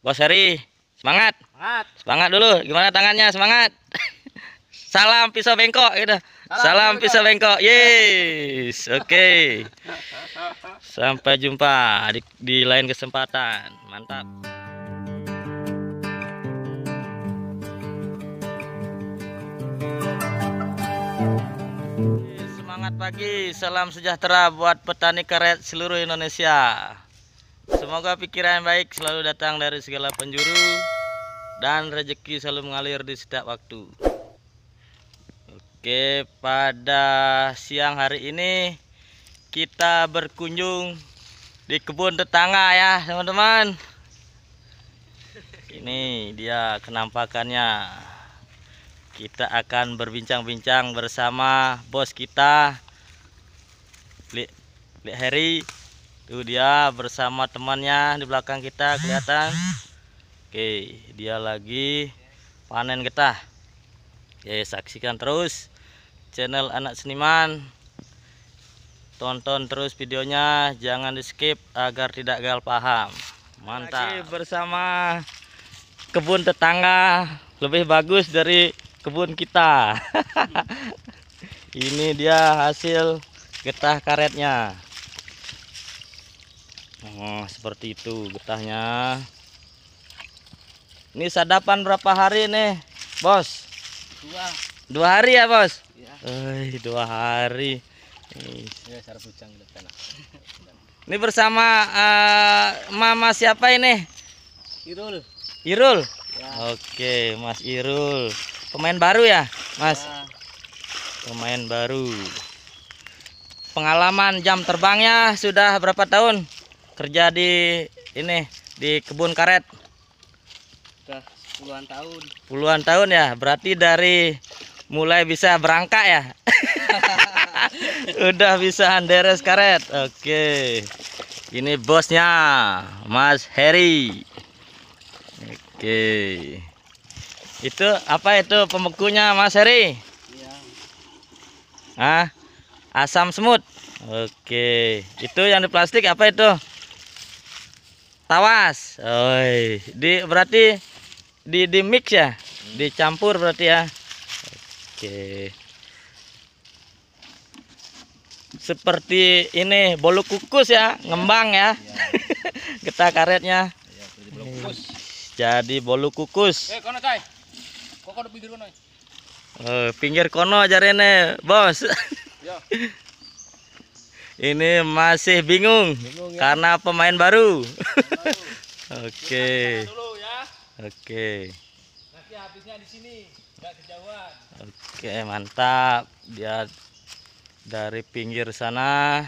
Bos Heri, semangat. Semangat. Semangat dulu. Gimana tangannya? Semangat. Salam pisau bengkok gitu. Salam, Salam pisau bengkok. Yes. Oke. Okay. Sampai jumpa di, di lain kesempatan. Mantap. Semangat pagi, salam sejahtera buat petani karet seluruh Indonesia. Semoga pikiran yang baik selalu datang dari segala penjuru dan rezeki selalu mengalir di setiap waktu. Oke, pada siang hari ini kita berkunjung di kebun tetangga ya, teman-teman. Ini dia kenampakannya. Kita akan berbincang-bincang bersama bos kita, Lek Harry. Tuh dia bersama temannya di belakang kita kelihatan. Oke, dia lagi panen getah. Oke, saksikan terus channel anak seniman. Tonton terus videonya, jangan di-skip agar tidak gagal paham. Mantap. Lagi bersama kebun tetangga lebih bagus dari kebun kita. Ini dia hasil getah karetnya oh seperti itu getahnya ini sadapan berapa hari nih bos dua dua hari ya bos Iya. Eh, dua hari iya, gitu kan. ini bersama uh, mama siapa ini Irul Irul ya. oke Mas Irul pemain baru ya Mas ya. pemain baru pengalaman jam terbangnya sudah berapa tahun kerja di ini di kebun karet sudah puluhan tahun puluhan tahun ya berarti dari mulai bisa berangkat ya udah bisa anderes karet oke ini bosnya Mas Heri oke itu apa itu pembekunya Mas Heri ah asam semut oke itu yang di plastik apa itu tawas oi di berarti di di mix ya dicampur berarti ya oke seperti ini bolu kukus ya ngembang ya, Kita karetnya jadi bolu kukus jadi bolu kukus eh, pinggir kono? Eh, pinggir kono aja Rene, bos. Ya. ini masih bingung, bingung ya? karena pemain baru. Oke. Ya. Oke. Oke, mantap. Dia dari pinggir sana.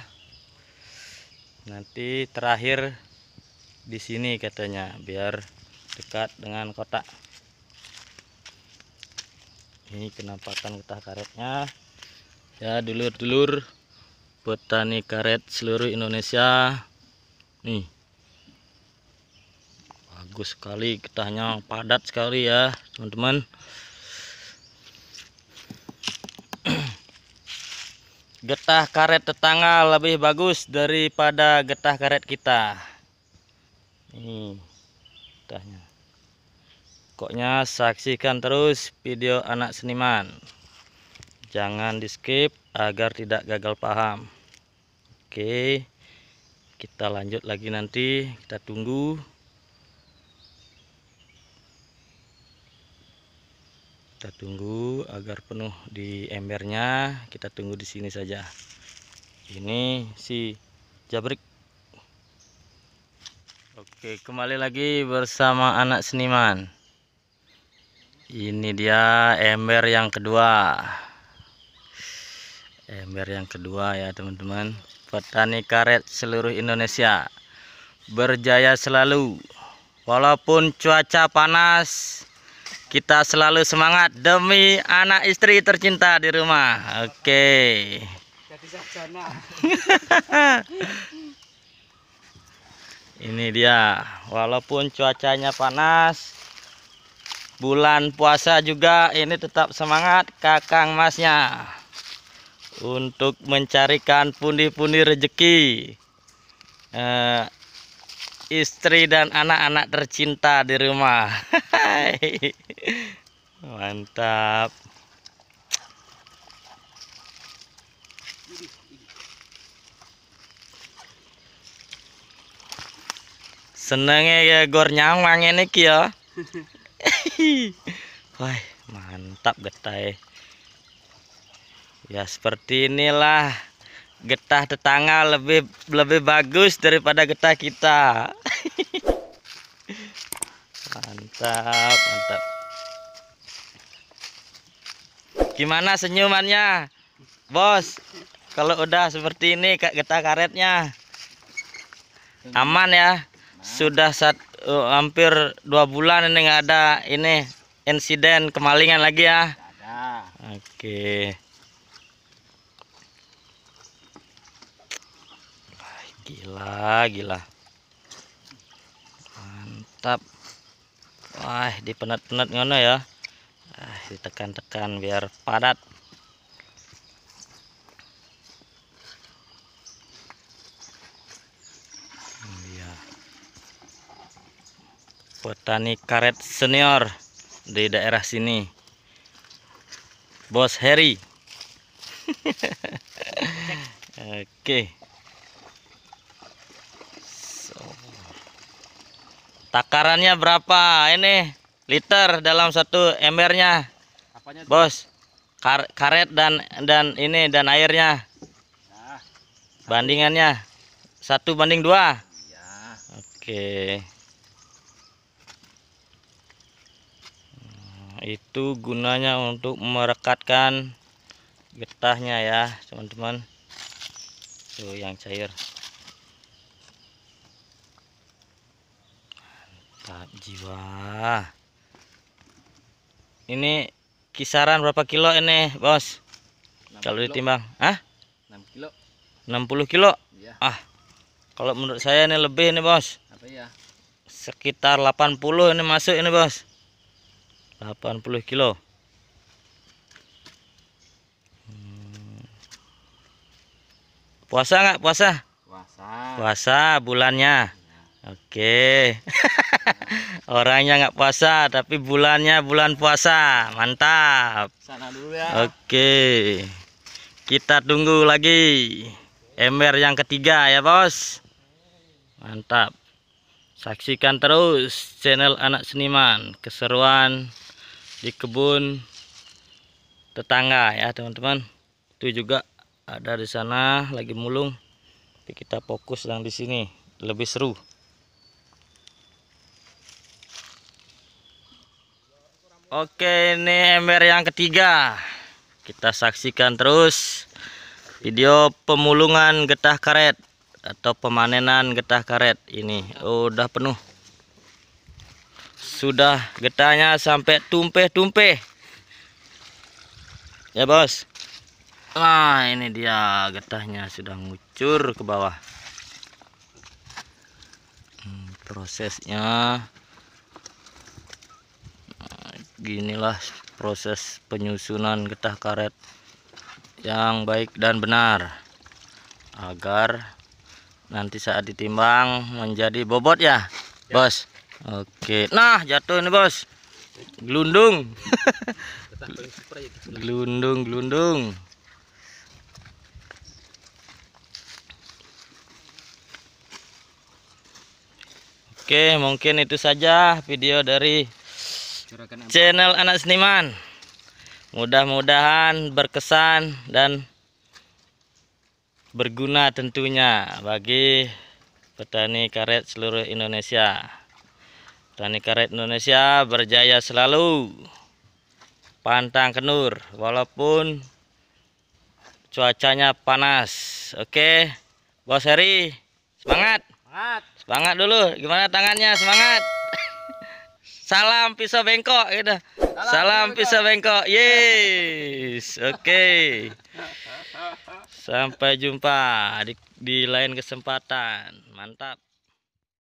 Nanti terakhir di sini katanya, biar dekat dengan kotak. Ini kenampakan getah karetnya. Ya, dulur-dulur petani karet seluruh Indonesia nih bagus sekali getahnya padat sekali ya teman-teman getah karet tetangga lebih bagus daripada getah karet kita nih getahnya pokoknya saksikan terus video anak seniman jangan di skip agar tidak gagal paham oke kita lanjut lagi nanti kita tunggu kita tunggu agar penuh di embernya kita tunggu di sini saja ini si jabrik oke kembali lagi bersama anak seniman ini dia ember yang kedua ember yang kedua ya teman-teman petani karet seluruh Indonesia berjaya selalu walaupun cuaca panas kita selalu semangat demi anak istri tercinta di rumah oke okay. ini dia walaupun cuacanya panas bulan puasa juga ini tetap semangat kakang masnya untuk mencarikan pundi-pundi rezeki uh, istri dan anak-anak tercinta di rumah mantap senengnya ya gor nyamang ini kia wah mantap getai ya seperti inilah getah tetangga lebih lebih bagus daripada getah kita mantap mantap gimana senyumannya bos kalau udah seperti ini getah karetnya aman ya sudah saat uh, eh, hampir dua bulan ini nggak ada ini insiden kemalingan lagi ya oke okay. gila gila mantap wah dipenat-penat ngono ya ah, ditekan-tekan biar padat hmm, iya. petani karet senior di daerah sini Bos Harry oke okay. Takarannya berapa ini liter dalam satu embernya? Apanya Bos. Kar karet dan dan ini dan airnya. Nah, Bandingannya satu banding dua. Ya. Oke. Itu gunanya untuk merekatkan getahnya ya, teman-teman. Tuh yang cair. Pak jiwa ini kisaran berapa kilo ini bos kalau ditimbang ah 6 kilo 60 kilo ya. ah kalau menurut saya ini lebih ini bos apa ya sekitar 80 ini masuk ini bos 80 kilo hmm. puasa nggak puasa puasa puasa bulannya Oke. Orangnya nggak puasa tapi bulannya bulan puasa. Mantap. Sana dulu ya. Oke. Kita tunggu lagi ember yang ketiga ya, Bos. Mantap. Saksikan terus channel Anak Seniman, keseruan di kebun tetangga ya, teman-teman. Itu juga ada di sana lagi mulung. Tapi kita fokus yang di sini, lebih seru. Oke ini ember yang ketiga Kita saksikan terus Video pemulungan getah karet Atau pemanenan getah karet Ini oh, udah penuh Sudah getahnya sampai tumpeh-tumpeh Ya bos Nah ini dia getahnya sudah ngucur ke bawah hmm, Prosesnya ginilah proses penyusunan getah karet yang baik dan benar agar nanti saat ditimbang menjadi bobot ya, ya. bos oke nah jatuh ini bos gelundung gelundung gelundung oke mungkin itu saja video dari channel anak seniman mudah-mudahan berkesan dan berguna tentunya bagi petani karet seluruh Indonesia petani karet Indonesia berjaya selalu pantang kenur walaupun cuacanya panas oke Bos Heri semangat semangat, semangat dulu gimana tangannya semangat Salam pisau bengkok gitu. Salam, Salam pisau bengkok. Yes. Oke. Okay. Sampai jumpa di di lain kesempatan. Mantap.